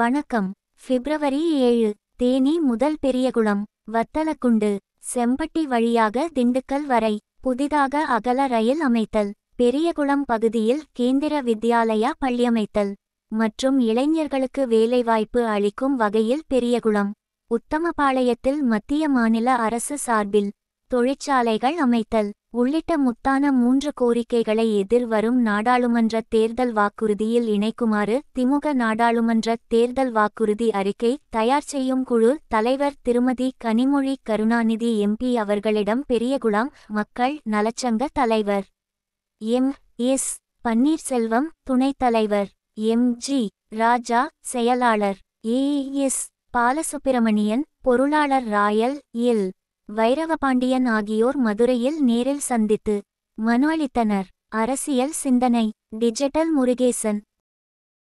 வணக்கம் பிப்ரவரி ஏழு தேனி முதல் பெரியகுளம் வத்தலக்குண்டு செம்பட்டி வழியாக திண்டுக்கல் வரை புதிதாக அகல ரயில் அமைத்தல் பெரியகுளம் பகுதியில் கேந்திர வித்யாலயா பள்ளியமைத்தல் மற்றும் இளைஞர்களுக்கு வேலைவாய்ப்பு அளிக்கும் வகையில் பெரியகுளம் உத்தமபாளையத்தில் மத்திய மாநில அரசு சார்பில் தொழிற்சாலைகள் அமைத்தல் உள்ளிட்ட முத்தான மூன்று கோரிக்கைகளை எதிர்வரும் நாடாளுமன்ற தேர்தல் வாக்குறுதியில் இணைக்குமாறு திமுக நாடாளுமன்ற தேர்தல் வாக்குறுதி அறிக்கை தயார் செய்யும் குழு தலைவர் திருமதி கனிமொழி கருணாநிதி எம்பி அவர்களிடம் பெரியகுளம் மக்கள் நலச்சங்க தலைவர் எம் எஸ் பன்னீர்செல்வம் துணைத் தலைவர் எம் ஜி ராஜா செயலாளர் ஏ எஸ் பாலசுப்பிரமணியன் பொருளாளர் ராயல் எல் வைரவபாண்டியன் ஆகியோர் மதுரையில் நேரில் சந்தித்து மனு அளித்தனர் அரசியல் சிந்தனை டிஜிட்டல் முருகேசன்